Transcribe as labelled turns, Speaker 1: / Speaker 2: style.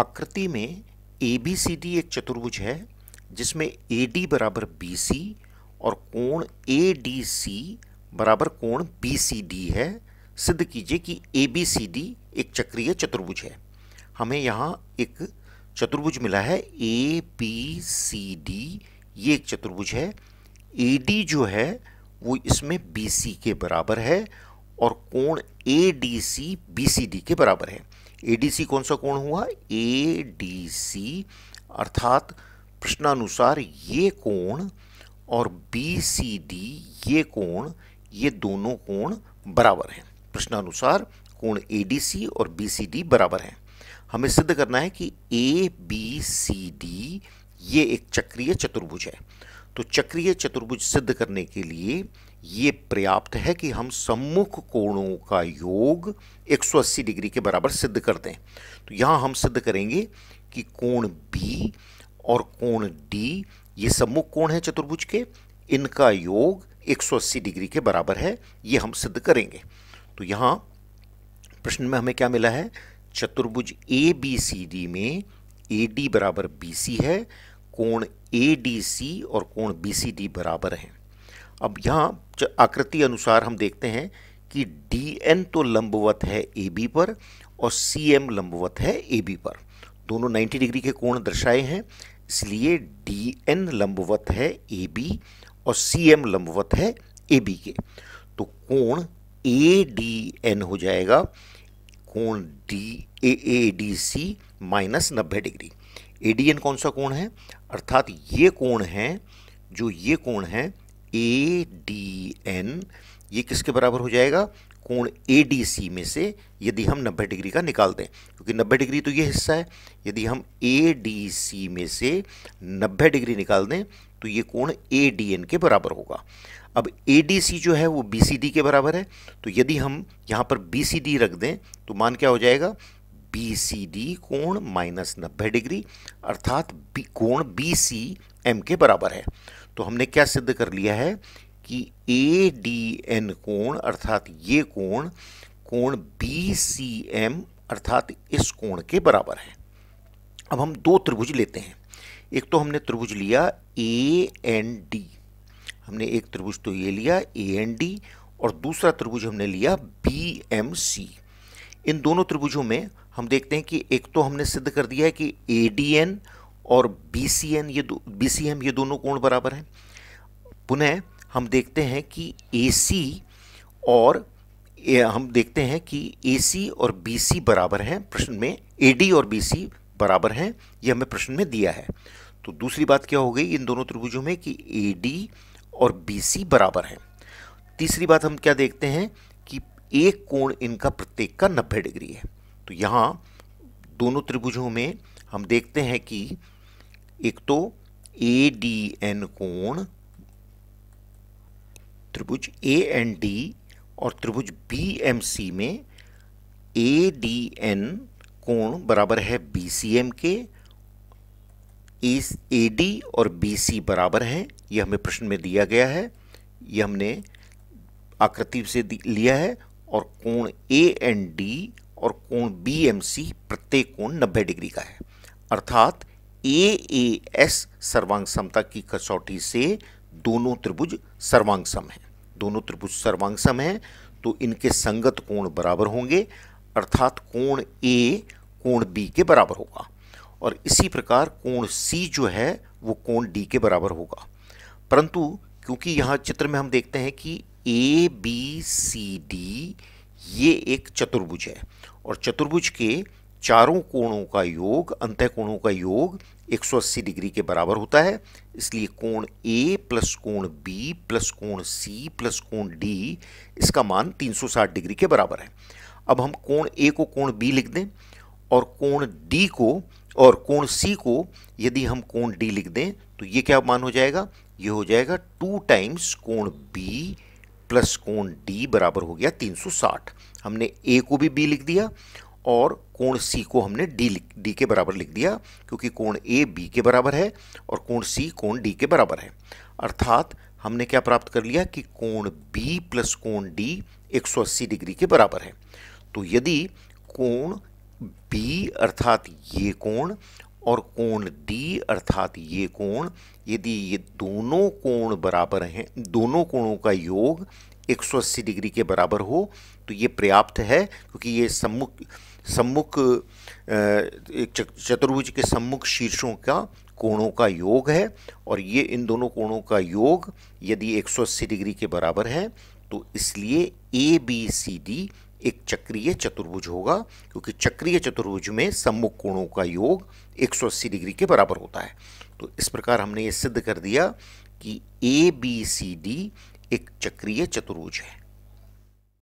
Speaker 1: आकृति में A B C D एक चतुर्भुज है जिसमें ए डी बराबर बी सी और कोण ए डी सी बराबर कोण बी सी डी है सिद्ध कीजिए कि ए बी सी डी एक चक्रीय चतुर्भुज है हमें यहाँ एक चतुर्भुज मिला है ए बी सी डी ये एक चतुर्भुज है ए डी जो है वो इसमें बी सी के बराबर है और कोण A D C B C D के बराबर है एडीसी कौन सा कोण हुआ एडीसी अर्थात प्रश्नानुसार ये कोण और बीसीडी ये कोण ये दोनों कोण बराबर हैं प्रश्नानुसार कोण एडीसी और बीसीडी बराबर हैं हमें सिद्ध करना है कि ए बी सी डी ये एक चक्रीय चतुर्भुज है तो चक्रीय चतुर्भुज सिद्ध करने के लिए ये पर्याप्त है कि हम सम्मुख कोणों का योग 180 डिग्री के बराबर सिद्ध कर दें तो यहाँ हम सिद्ध करेंगे कि कोण बी और कोण डी ये सम्मुख कोण है चतुर्भुज के इनका योग 180 डिग्री के बराबर है ये हम सिद्ध करेंगे तो यहाँ प्रश्न में हमें क्या मिला है चतुर्भुज ए बी सी डी में ए डी बराबर बी सी है कोण ए डी सी और कोण बी सी डी बराबर हैं अब यहाँ आकृति अनुसार हम देखते हैं कि डी एन तो लंबवत है ए बी पर और सी एम लंबवत है ए बी पर दोनों 90 डिग्री के कोण दर्शाए हैं इसलिए डी एन लंबवत है ए बी और सी एम लंबवत है ए बी के तो कोण ए डी एन हो जाएगा कोण D A A D C minus नब्बे डिग्री ए डी एन कौन सा कोण है अर्थात ये कोण है जो ये कोण है ए डी एन ये किसके बराबर हो जाएगा कोण ए डी सी में से यदि हम 90 डिग्री का निकाल दें क्योंकि 90 डिग्री तो ये हिस्सा है यदि हम ए डी सी में से 90 डिग्री निकाल दें तो ये कोण ए डी एन के बराबर होगा अब ए डी सी जो है वो बी सी डी के बराबर है तो यदि हम यहाँ पर बी सी डी रख दें तो मान क्या हो जाएगा बी सी डी कोण माइनस नब्बे डिग्री अर्थात कोण बी सी एम के बराबर है तो हमने क्या सिद्ध कर लिया है कि ए डी एन कोण अर्थात ये कोण कोण बी सी एम अर्थात इस कोण के बराबर है अब हम दो त्रिभुज लेते हैं एक तो हमने त्रिभुज लिया ए एन डी हमने एक त्रिभुज तो ये लिया ए एन डी और दूसरा त्रिभुज हमने लिया बी एम सी इन दोनों त्रिभुजों में हम देखते हैं कि एक तो हमने सिद्ध कर दिया है कि ए डी एन और बी सी एन ये बी सी एम ये दोनों कोण बराबर हैं पुनः हम देखते हैं कि ए सी और हम देखते हैं कि ए सी और बी सी बराबर हैं प्रश्न में ए डी और बी सी बराबर हैं ये हमें प्रश्न में दिया है तो दूसरी बात क्या हो गई इन दोनों त्रिभुजों में कि ए डी और बी सी बराबर हैं तीसरी बात हम क्या देखते हैं कि एक कोण इनका प्रत्येक का नब्बे डिग्री है तो यहाँ दोनों त्रिभुजों में हम देखते हैं कि एक तो ए डी एन कोण त्रिभुज ए एन डी और त्रिभुज बी एम सी में ए डी एन कोण बराबर है बी सी एम के ए डी और बी सी बराबर हैं ये हमें प्रश्न में दिया गया है ये हमने आकृति से लिया है और कोण ए एन डी और कोण बी एम सी प्रत्येक कोण 90 डिग्री का है अर्थात ए ए एस सर्वांग समता की कसौटी से दोनों त्रिभुज सर्वांग सम हैं दोनों त्रिभुज सर्वांग सम हैं तो इनके संगत कोण बराबर होंगे अर्थात कोण ए कोण बी के बराबर होगा और इसी प्रकार कोण सी जो है वो कोण डी के बराबर होगा परंतु क्योंकि यहाँ चित्र में हम देखते हैं कि ए बी सी डी ये एक चतुर्भुज है और चतुर्भुज के चारों कोणों का योग अंत कोणों का योग 180 डिग्री के बराबर होता है इसलिए कोण ए प्लस कोण बी प्लस कोण सी प्लस कोण डी इसका मान 360 डिग्री के बराबर है अब हम कोण ए को कोण बी लिख दें और कोण डी को और कोण सी को यदि हम कोण डी लिख दें तो ये क्या मान हो जाएगा ये हो जाएगा टू टाइम्स कोण बी प्लस कोण डी बराबर हो गया 360 हमने ए को भी बी लिख दिया और कोण सी को हमने डी डी के बराबर लिख दिया क्योंकि कोण ए बी के बराबर है और कोण सी कोण डी के बराबर है अर्थात हमने क्या प्राप्त कर लिया कि कोण बी प्लस कोण डी 180 डिग्री के बराबर है तो यदि कोण बी अर्थात ये कोण और कोण डी अर्थात ये कोण यदि ये दोनों कोण बराबर हैं दोनों कोणों का योग 180 डिग्री के बराबर हो तो ये पर्याप्त है क्योंकि ये सम्मुख सम्मुख चतुर्भुज के सम्मुख शीर्षों का कोणों का योग है और ये इन दोनों कोणों का योग यदि 180 डिग्री के बराबर है तो इसलिए ए बी सी डी एक चक्रीय चतुर्भुज होगा क्योंकि चक्रीय चतुर्भुज में सम्मुख कोणों का योग 180 डिग्री के बराबर होता है तो इस प्रकार हमने ये सिद्ध कर दिया कि ए बी सी डी एक चक्रीय चतुर्भुज है